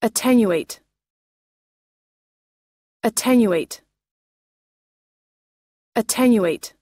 Attenuate. Attenuate. Attenuate.